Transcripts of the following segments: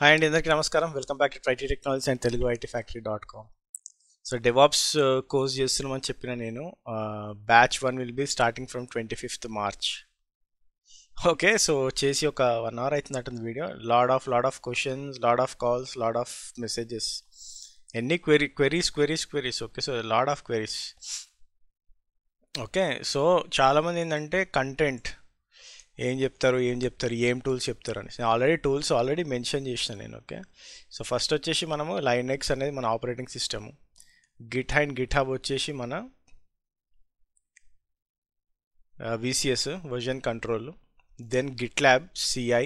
Hi అండి అందరికీ నమస్కారం వెల్కమ్ బ్యాక్ టు ట్రైటీ technology and Telugu IT factory dot com so DevOps course చేస్తున్నామని చెప్పిన నేను batch one will be starting from twenty fifth March okay so చేసి ఒక వన్ అవర్ అవుతుందంటుంది video lot of lot of questions lot of calls lot of messages ఎన్ని query queries queries queries okay so lot of queries okay so చాలామంది ఏంటంటే content ఏం చెప్తారు ఏం చెప్తారు ఏం టూల్స్ చెప్తారు అని ఆల్రెడీ టూల్స్ ఆల్రెడీ మెన్షన్ చేసిన నేను ఓకే సో ఫస్ట్ వచ్చేసి మనము లైనెక్స్ అనేది మన operating system Git and GitHub వచ్చేసి మన VCS version control then GitLab CI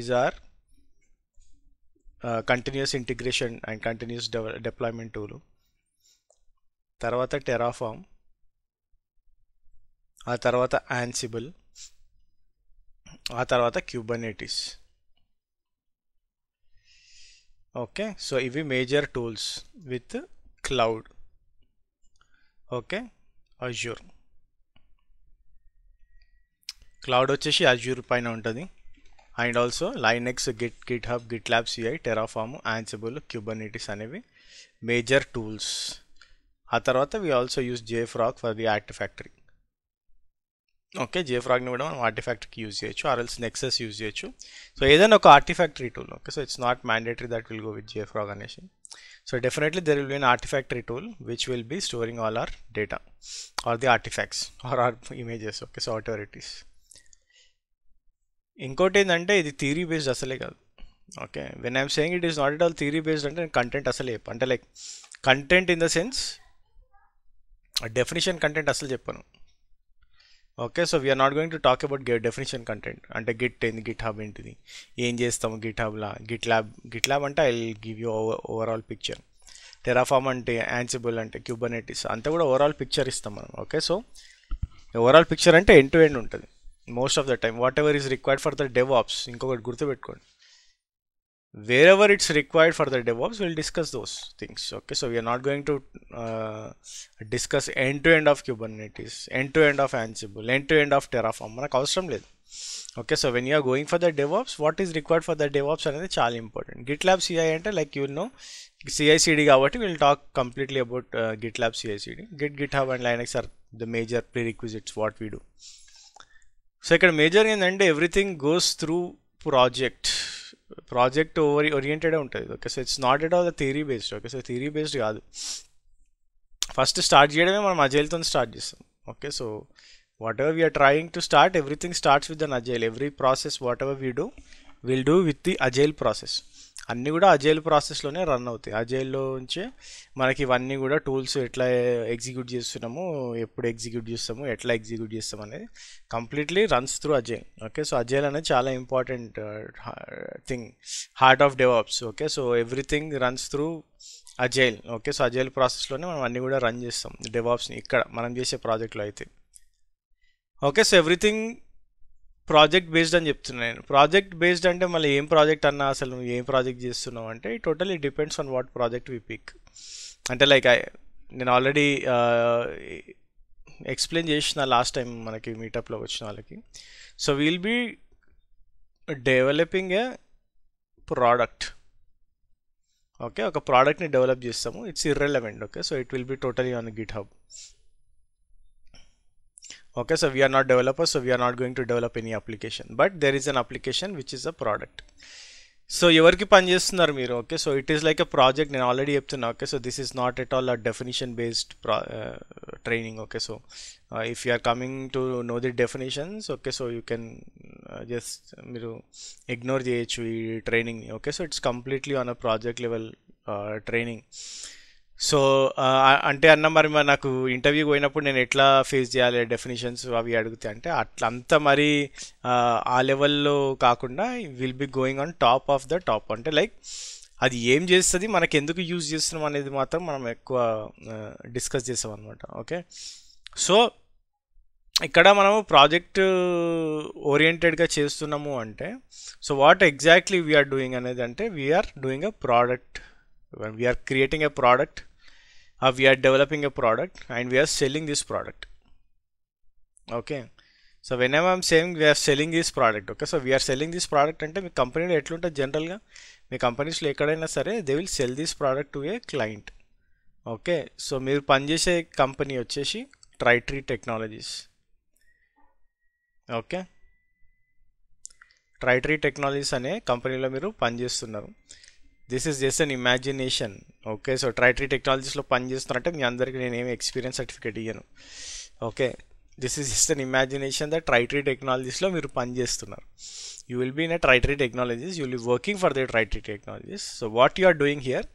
is or continuous integration and continuous deployment టూలు తర్వాత టెరాఫామ్ ఆ తర్వాత యాన్సిబుల్ ఆ తర్వాత క్యూబనేటిస్ ఓకే సో ఇవి major tools with cloud okay Azure cloud వచ్చేసి అజ్యూర్ పైన ఉంటుంది and also Linux Git GitHub GitLab CI Terraform Ansible Kubernetes అనేవి మేజర్ టూల్స్ ఆ తర్వాత we also use జేఫ్రాక్ for the artifactory okay jfrog ni kuda artifact ki use cheyachu or else nexus use cheyachu so edana oka artifactory tool okay so it's not mandatory that will go with jfrog anesi so definitely there will be an artifact tool which will be storing all our data or the artifacts or our images okay so whatever it is inkote endante idi theory based asale okay when i am saying it is not at all theory based ante content asale ante content in the sense a definition content asale cheppanu okay so we are not going to talk about Git definition content అంటే Git ఏంది GitHub ఏంటిది ఏం చేస్తాము Git హబ్లా GitLab GitLab అంటే I give you overall picture Terraform అంటే Ansible అంటే Kubernetes అంతా కూడా ఓవరాల్ పిక్చర్ ఇస్తాం మనం ఓకే సో ఓవరాల్ పిక్చర్ అంటే ఎండ్ టు ఎండ్ ఉంటుంది most of the time whatever is required for the DevOps ఇంకొకటి గుర్తుపెట్టుకోండి wherever it's required for the DevOps, we'll discuss those things. Okay, so we are not going to uh, discuss end to end of Kubernetes, end to end of Ansible, end to end of Terraform. మనకు అవసరం లేదు okay so when you are going for the devops what is required for the devops the చాలా important: gitlab ci Like know, CI/CD know cicd we will talk completely about uh, gitlab CI/CD. git github and linux are the major prerequisites what we do Second major and ఏంటంటే everything goes through project. Project over ఓరియంటెడే ఉంటుంది okay so it's not at all the theory based okay so theory based కాదు first start చేయడమే మనం అజైల్తో start చేస్తాం okay so whatever we are trying to start everything starts with an agile every process whatever we do will do with the agile process అన్నీ కూడా agile ప్రాసెస్లోనే run అవుతాయి అజైల్లో ఉంచే మనకి ఇవన్నీ కూడా టూల్స్ ఎట్లా ఎగ్జిక్యూట్ చేస్తున్నాము ఎప్పుడు ఎగ్జిక్యూట్ చేస్తాము ఎట్లా ఎగ్జిక్యూట్ చేస్తాం అనేది completely runs through agile okay so agile అనేది చాలా important thing heart of DevOps okay so everything runs through agile okay so agile ప్రాసెస్లోనే మనం అన్నీ కూడా రన్ చేస్తాం డెవాప్స్ని ఇక్కడ మనం చేసే ప్రాజెక్ట్లో అయితే okay so everything project based అని చెప్తున్నాను నేను ప్రాజెక్ట్ బేస్డ్ అంటే మళ్ళీ ఏం ప్రాజెక్ట్ అన్నా అసలు నువ్వు ఏం ప్రాజెక్ట్ చేస్తున్నావు అంటే totally depends on what project we pick అంటే లైక్ నేను ఆల్రెడీ ఎక్స్ప్లెయిన్ చేసిన లాస్ట్ టైం మనకి మీటప్లో వచ్చిన వాళ్ళకి so we'll be developing a product okay ఒక ప్రోడక్ట్ని డెవలప్ చేస్తాము it's irrelevant okay so it will be totally on GitHub okay so we are not developers so we are not going to develop any application but there is an application which is a product so you are working okay so it is like a project and already up to okay so this is not at all a definition based uh, training okay so uh, if you are coming to know the definitions okay so you can uh, just ignore the HV training okay so it's completely on a project level training so అంటే అన్న మరి నాకు interview పోయినప్పుడు నేను ఎట్లా face చేయాలి definitions అవి అడిగితే అంటే అట్లా అంత మరి ఆ లెవెల్లో కాకుండా will be going on top of the top అంటే లైక్ అది ఏం చేస్తుంది మనకి ఎందుకు యూజ్ చేస్తున్నాం అనేది మాత్రం మనం ఎక్కువ డిస్కస్ చేసాం అనమాట ఓకే సో ఇక్కడ మనము ప్రాజెక్ట్ ఓరియంటెడ్గా చేస్తున్నాము అంటే so what exactly we're doing అనేది అంటే we're doing a product when we are creating a product or we are developing a product and we are selling this product okay so when I'm I'm saying we're selling this product okay so we're selling this product అంటే మీ కంపెనీలో ఎట్లుంటుంది జనరల్గా మీ కంపెనీస్లో ఎక్కడైనా సరే they will sell this product to a client okay so మీరు పనిచేసే కంపెనీ వచ్చేసి Tritree Technologies okay Tritree Technologies అనే కంపెనీలో మీరు పనిచేస్తున్నారు this is just an imagination okay so Tritree టెక్నాలజీస్లో పనిచేస్తున్నారంటే మీ అందరికీ నేను ఏమి ఎక్స్పీరియన్స్ సర్టిఫికేట్ ఇయ్యను okay this is just an imagination the Tritree టెక్నాలజీస్లో మీరు పనిచేస్తున్నారు you will be in a Tritree Technologies you will working for the Tritree Technologies so what you are doing here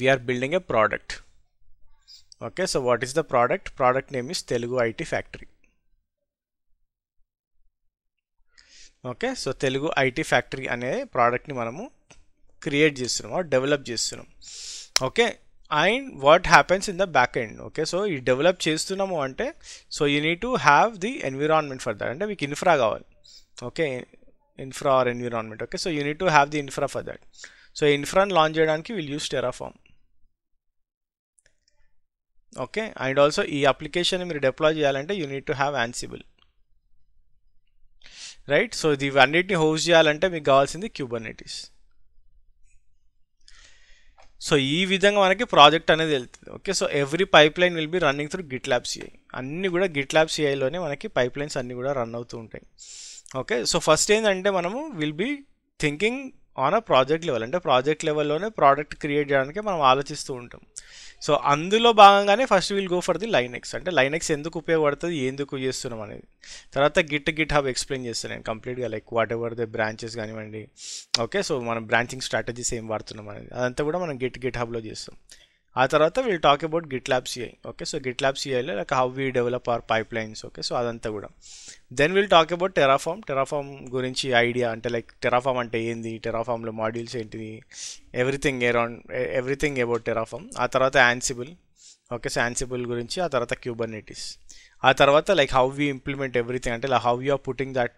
we're building a product okay so what is the product product name is Telugu IT Factory okay so Telugu IT Factory అనే ప్రోడక్ట్ని మనము create చేస్తున్నాం develop చేస్తున్నాం okay and what happens in the back end okay so ఈ develop చేస్తున్నాము అంటే so you need to have the environment for that అంటే మీకు ఇన్ఫ్రా కావాలి okay infra or environment okay so you need to have the infra for that so ఇన్ఫ్రాని launch చేయడానికి we'll use Terraform okay and also ఈ application మీరు deploy చేయాలంటే you need to have Ansible right so ఇది ఇవన్నిటిని host చేయాలంటే మీకు కావాల్సింది క్యూబర్నెటీస్ సో ఈ విధంగా మనకి ప్రాజెక్ట్ అనేది వెళ్తుంది okay so every pipeline will be running through GitLab CI అన్నీ కూడా గిట్ ల్యాబ్ సిఐలోనే మనకి పైప్ లైన్స్ అన్నీ కూడా రన్ అవుతూ ఉంటాయి ఓకే సో ఫస్ట్ ఏంటంటే మనము will be thinking on a project level అంటే ప్రాజెక్ట్ లెవెల్లోనే ప్రోడక్ట్ క్రియేట్ చేయడానికి మనం ఆలోచిస్తూ ఉంటాం సో అందులో భాగంగానే first will go for the Linux అంటే లైనెక్స్ ఎందుకు ఉపయోగపడుతుంది ఎందుకు చేస్తున్నాం అనేది తర్వాత గిట్ గిట్ హబ్ ఎక్స్ప్లెయిన్ చేస్తాను నేను కంప్లీట్గా like whatever the branches కానివ్వండి ఓకే సో మనం బ్రాంచింగ్ స్ట్రాటజీస్ ఏం వాడుతున్నాం అనేది అదంతా కూడా మనం గిట్ గిట్ హబ్లో చేస్తాం ఆ తర్వాత will talk about GitLab CI okay so GitLab సిఐలో like how we develop our pipelines okay so అదంతా కూడా then will talk about Terraform Terraform గురించి ఐడియా అంటే లైక్ టెరాఫామ్ అంటే ఏంది టెరాఫామ్లో మాడ్యూల్స్ ఏంటిది everything around everything about Terraform ఆ తర్వాత యాన్సిబుల్ ఓకే సో యాన్సిబుల్ గురించి ఆ తర్వాత క్యూబర్నెటిస్ ఆ తర్వాత like how we implement everything అంటే like how you are putting that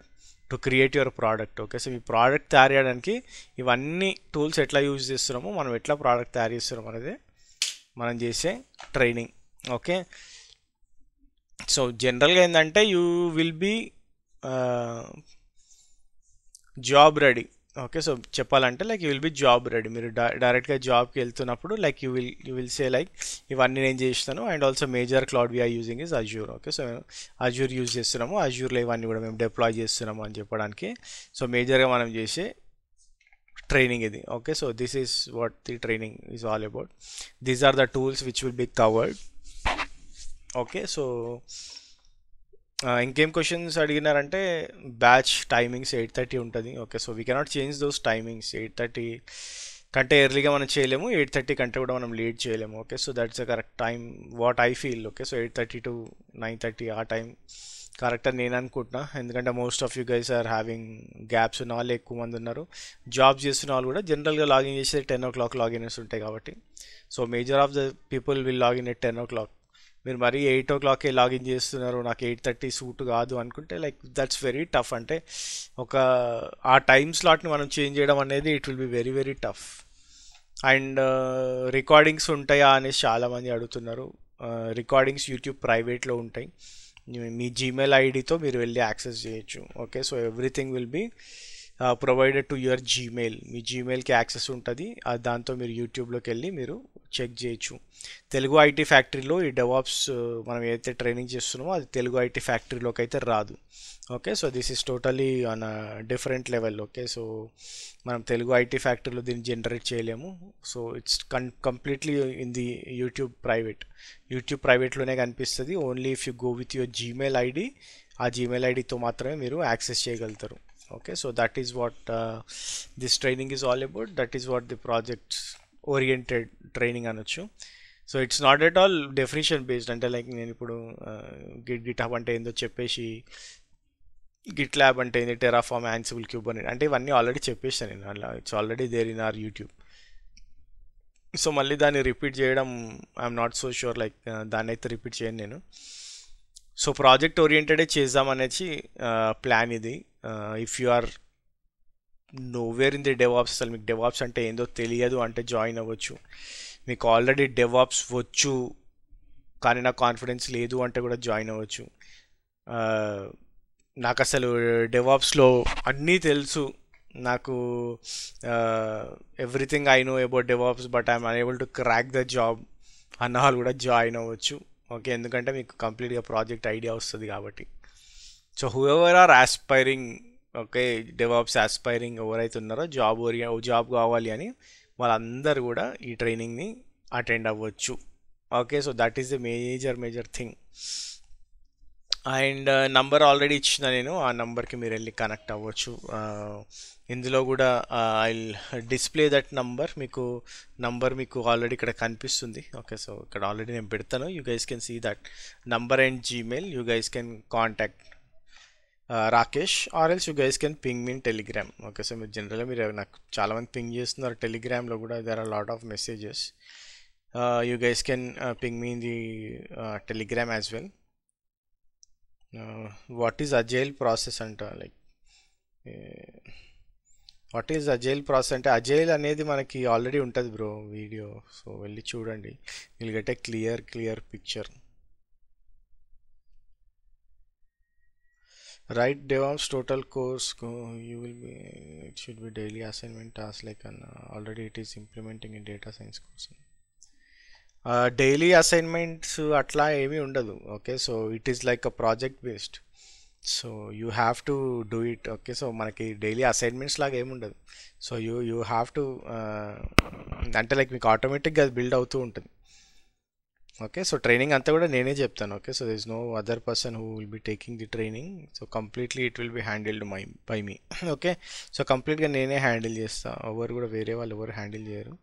to create your product okay so మీ ప్రోడక్ట్ తయారు చేయడానికి ఇవన్నీ టూల్స్ ఎట్లా యూజ్ చేస్తున్నామో మనం ఎట్లా ప్రోడక్ట్ తయారు చేస్తున్నాం అనేది మనం చేసే ట్రైనింగ్ ఓకే సో జనరల్గా ఏంటంటే you will be job ready okay so చెప్పాలంటే like you will be job ready మీరు డైరెక్ట్గా జాబ్కి వెళ్తున్నప్పుడు like you will you will say like ఇవన్నీ నేను చేస్తాను and also major cloud we're using is Azure okay so మేము అజ్యూర్ యూజ్ చేస్తున్నాము అజ్యూర్లో ఇవన్నీ కూడా మేము డిప్లాయ్ చేస్తున్నాము అని చెప్పడానికి సో మేజర్గా మనం చేసే ట్రైనింగ్ ఇది okay so this is what the training is all about these are the tools which will be covered okay so ఇంకేం క్వశ్చన్స్ అడిగినారంటే బ్యాచ్ టైమింగ్స్ ఎయిట్ థర్టీ ఉంటుంది okay so we cannot change those timings eight thirty కంటే ఎర్లీగా మనం చేయలేము eight thirty కంటే కూడా మనం లేట్ చేయలేము okay so that's a correct time what I feel okay so eight thirty to nine thirty ఆ టైం కరెక్ట్ అని నేను అనుకుంటున్నా ఎందుకంటే most of you guys are having gaps ఉన్న వాళ్ళు ఎక్కువ మంది ఉన్నారు జాబ్ చేస్తున్న వాళ్ళు కూడా జనరల్గా లాగిన్ చేసే టెన్ ఓ క్లాక్ లాగిన్స్ ఉంటాయి కాబట్టి so major of the people will login at ten o'clock మీరు మరీ ఎయిట్ ఓ క్లాకే లాగిన్ చేస్తున్నారు నాకు ఎయిట్ థర్టీ సూట్ కాదు అనుకుంటే లైక్ దట్స్ వెరీ టఫ్ అంటే ఒక ఆ టైం స్లాట్ని మనం చేంజ్ చేయడం అనేది it will be very very tough and recordings ఉంటాయా అనేసి చాలామంది అడుగుతున్నారు రికార్డింగ్స్ యూట్యూబ్ ప్రైవేట్లో ఉంటాయి మీ జీమెయిల్ ఐడితో మీరు వెళ్ళి యాక్సెస్ చేయొచ్చు okay so everything will be provided to your Gmail మీ జీమెయిల్కి యాక్సెస్ ఉంటుంది దాంతో మీరు యూట్యూబ్లోకి వెళ్ళి మీరు చెక్ చేయొచ్చు తెలుగు ఐటీ ఫ్యాక్టరీలో ఈ డెవాప్స్ మనం ఏదైతే ట్రైనింగ్ చేస్తున్నామో అది తెలుగు ఐటీ ఫ్యాక్టరీలోకి అయితే రాదు okay so this is totally on different level okay so మనం తెలుగు ఐటీ ఫ్యాక్టరీలో దీన్ని జనరేట్ చేయలేము so it's con completely in the YouTube private YouTube ప్రైవేట్లోనే కనిపిస్తుంది only if you go with your Gmail ID ఆ జీమెయిల్ ఐడితో మాత్రమే మీరు యాక్సెస్ చేయగలుగుతారు okay so that is what uh, this training is all about that is what the project oriented training అనొచ్చు so it's not at all definition based అంటే like నేను ఇప్పుడు Git Git hub అంటే ఏందో చెప్పేసి గిట్ ల్యాబ్ అంటే ఏంది Terraform Ansible cube అని అంటే ఇవన్నీ ఆల్రెడీ చెప్పేసాను నేను అలా it's already there in our YouTube so మళ్ళీ దాన్ని రిపీట్ చేయడం I'm not so sure like దాన్ని అయితే రిపీట్ చేయను నేను సో ప్రాజెక్ట్ ఓరియంటెడే చేద్దాం అనేసి ప్లాన్ uh, ఇది if you are nowhere in the DevOps అసలు మీకు డెవాప్స్ అంటే ఏందో తెలియదు అంటే జాయిన్ అవ్వచ్చు మీకు ఆల్రెడీ డెవాప్స్ వచ్చు కానీ నాకు కాన్ఫిడెన్స్ లేదు అంటే కూడా జాయిన్ అవ్వచ్చు uh, నాకు అసలు డెవాప్స్లో అన్నీ తెలుసు నాకు everything I know about DevOps but I'm unable to crack the job అన్న వాళ్ళు కూడా జాయిన్ అవ్వచ్చు ఓకే ఎందుకంటే మీకు కంప్లీట్గా ప్రాజెక్ట్ ఐడియా వస్తుంది కాబట్టి so whoever are aspiring okay DevOps aspiring ఎవరైతే ఉన్నారో జాబ్ ఓరియ జాబ్ కావాలి అని వాళ్ళందరూ కూడా ఈ ట్రైనింగ్ని అటెండ్ అవ్వచ్చు okay so that is the major major thing and number already ఇచ్చిన నేను ఆ నంబర్కి మీరు వెళ్ళి కనెక్ట్ అవ్వచ్చు uh, ఇందులో కూడా ఐ డిస్ప్లే దట్ నంబర్ మీకు నంబర్ మీకు ఆల్రెడీ ఇక్కడ కనిపిస్తుంది ఓకే సో ఇక్కడ ఆల్రెడీ నేను పెడతాను you guys can see that number and Gmail you guys can contact Rakesh or else you guys can ping me in Telegram okay so మీరు జనరల్గా మీరు నాకు చాలామంది పింగ్ చేస్తున్నారు టెలిగ్రామ్లో కూడా there are lot of messages you guys can ping me in the Telegram as well what is agile process అంట like what is agile process అంటే అజైల్ అనేది మనకి ఆల్రెడీ ఉంటుంది బ్రో వీడియో సో వెళ్ళి చూడండి will get a clear clear picture write DevOps total course go, you will be it should be daily assignment task like an uh, already it is implementing in data science course uh, daily assignments atla evi undadu okay so it is like a project based so you have to do it okay so manaki daily assignments laga em undadu so you you have to అంటే like like ఆటోమేటిక్గా అది build అవుతూ untundi okay so training అంతా కూడా నేనే చెప్తాను okay so this no other person who will be taking the training so completely it will be handled my by me okay so కంప్లీట్గా నేనే హ్యాండిల్ చేస్తాను ఎవరు కూడా వేరే వాళ్ళు ఎవరు హ్యాండిల్ చేయరు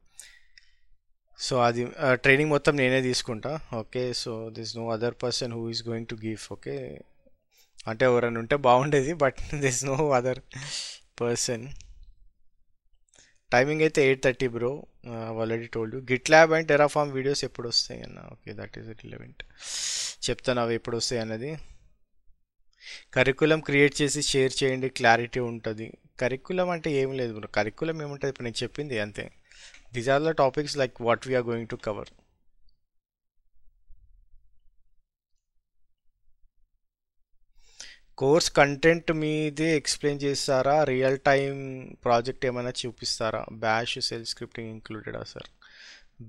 సో అది ట్రైనింగ్ మొత్తం నేనే తీసుకుంటా okay so this no other person who is going to give okay అంటే ఎవరైనా ఉంటే బాగుండేది but this no other person timing అయితే eight thirty bro already told you GitLab and Terraform videos ఎప్పుడు వస్తాయి అన్న ఓకే దట్ ఈస్ రిలవెంట్ చెప్తాను అవి ఎప్పుడు వస్తాయి అన్నది కరికులం క్రియేట్ చేసి షేర్ చేయండి క్లారిటీ ఉంటుంది కరికులం అంటే ఏం లేదు బ్రో కరికులం ఏముంటుంది ఇప్పుడు నేను చెప్పింది అంతే these are the topics like what we're going to cover course content మీదే ఎక్స్ప్లెయిన్ చేస్తారా రియల్ టైం ప్రాజెక్ట్ ఏమైనా చూపిస్తారా బ్యాష్ సెల్ స్క్రిప్టింగ్ ఇంక్లూడెడా సార్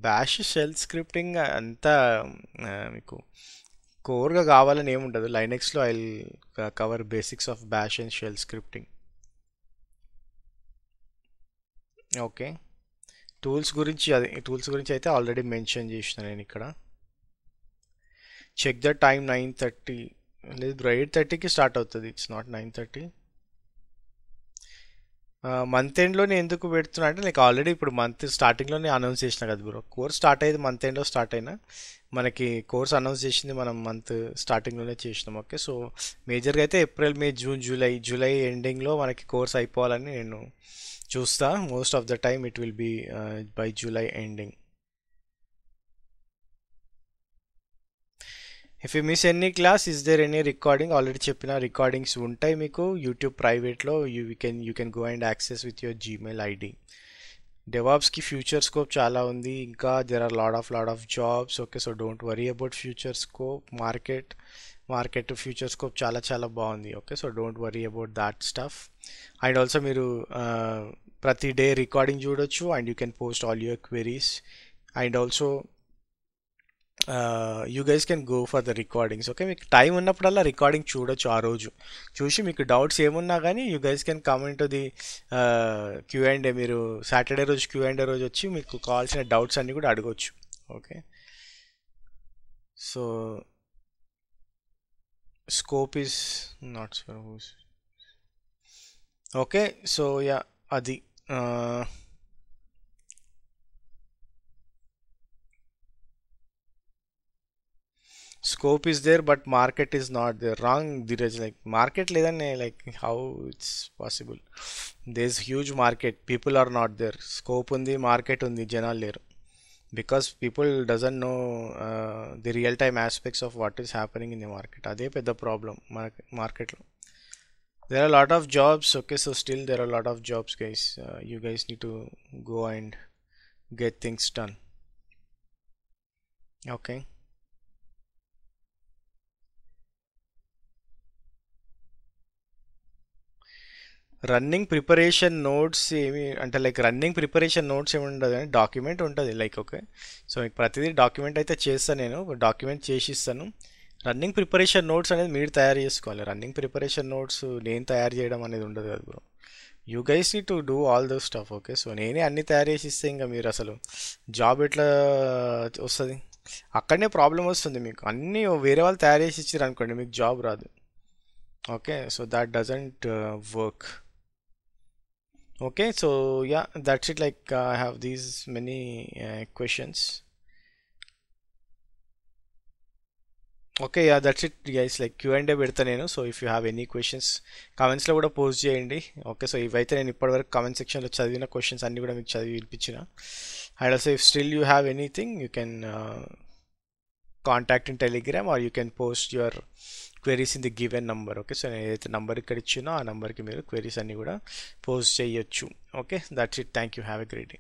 బ్యాష్ సెల్ స్క్రిప్టింగ్ అంతా మీకు కోర్గా కావాలని ఏముండదు లైనెక్స్లో I cover basics of bash and shell scripting okay tools గురించి అది టూల్స్ గురించి అయితే ఆల్రెడీ మెన్షన్ చేసిన నేను ఇక్కడ check the time nine thirty లేదు ఎయిట్ థర్టీకి స్టార్ట్ అవుతుంది it's not nine thirty month ఎండ్లోనే ఎందుకు పెడుతున్నా అంటే నీకు ఆల్రెడీ ఇప్పుడు మంత్ స్టార్టింగ్లోనే అనౌన్స్ చేసిన కదా బ్రో కోర్స్ స్టార్ట్ అయ్యేది మంత్ ఎండ్లో స్టార్ట్ అయినా మనకి కోర్స్ అనౌన్స్ చేసింది మనం మంత్ స్టార్టింగ్లోనే చేసినాం ఓకే సో మేజర్గా అయితే April May June July July ఎండింగ్లో మనకి కోర్స్ అయిపోవాలని నేను చూస్తా most of the time it will be by July ending if you miss any class is there any recording already చెప్పిన రికార్డింగ్స్ ఉంటాయి మీకు యూట్యూబ్ ప్రైవేట్లో you can you can go and access with your Gmail ID డెవాప్స్కి future scope చాలా ఉంది ఇంకా there are lot of lot of jobs okay so don't worry about future scope market market future scope చాలా చాలా బాగుంది okay so don't worry about that stuff and also మీరు ప్రతి day recording చూడొచ్చు and you can post all your queries and also you guys can go for the recordings okay మీకు time ఉన్నప్పుడల్లా recording చూడొచ్చు ఆ రోజు చూసి మీకు డౌట్స్ ఏమున్నా కానీ you guys can comment the Q and a మీరు సాటర్డే రోజు క్యూ అండ్ ఏ రోజు వచ్చి మీకు కావాల్సిన డౌట్స్ అన్నీ కూడా అడగవచ్చు okay so scope is not okay so yeah అది scope is there but market is not there wrong Dheeraj like market like how it's possible there's huge market people are not there scope on the market on the general layer because people doesn't know uh, the real time aspects of what is happening in the market ade the problem market there are a lot of jobs okay so still there are a lot of jobs guys uh, you guys need to go and get things done okay running preparation notes ఏమి అంటే like running preparation notes ఏమి ఉండదు కానీ document ఉంటుంది like okay so మీకు ప్రతిదీ document అయితే చేస్తాను నేను డాక్యుమెంట్ చేసి ఇస్తాను రన్నింగ్ ప్రిపరేషన్ నోట్స్ అనేది మీరు తయారు చేసుకోవాలి రన్నింగ్ ప్రిపరేషన్ నోట్స్ నేను తయారు చేయడం అనేది ఉండదు కదా bro you guys to do all those stuff okay so నేనే అన్ని తయారు చేసి ఇస్తే ఇంకా మీరు అసలు జాబ్ ఎట్లా వస్తుంది అక్కడనే ప్రాబ్లం వస్తుంది మీకు అన్నీ వేరే వాళ్ళు తయారు చేసి ఇచ్చారు అనుకోండి మీకు జాబ్ రాదు okay so that doesn't work okay so yeah that's it like uh, I have these many uh, questions okay yeah that's it guys like Q and A పెడతా నేను so if you have any questions కామెంట్స్లో కూడా post చేయండి okay so ఇవైతే నేను ఇప్పటివరకు comment సెక్షన్లో చదివిన క్వశ్చన్స్ అన్నీ కూడా మీకు చదివి వినిపించిన and also if still you have anything you can contact in Telegram or you can post your queries in the given number okay so నేను ఏదైతే నంబర్ ఇక్కడ ఇచ్చినో ఆ నెంబర్కి మీరు క్వెరీస్ అన్నీ కూడా పోస్ట్ చేయొచ్చు okay that's it thank you have a great day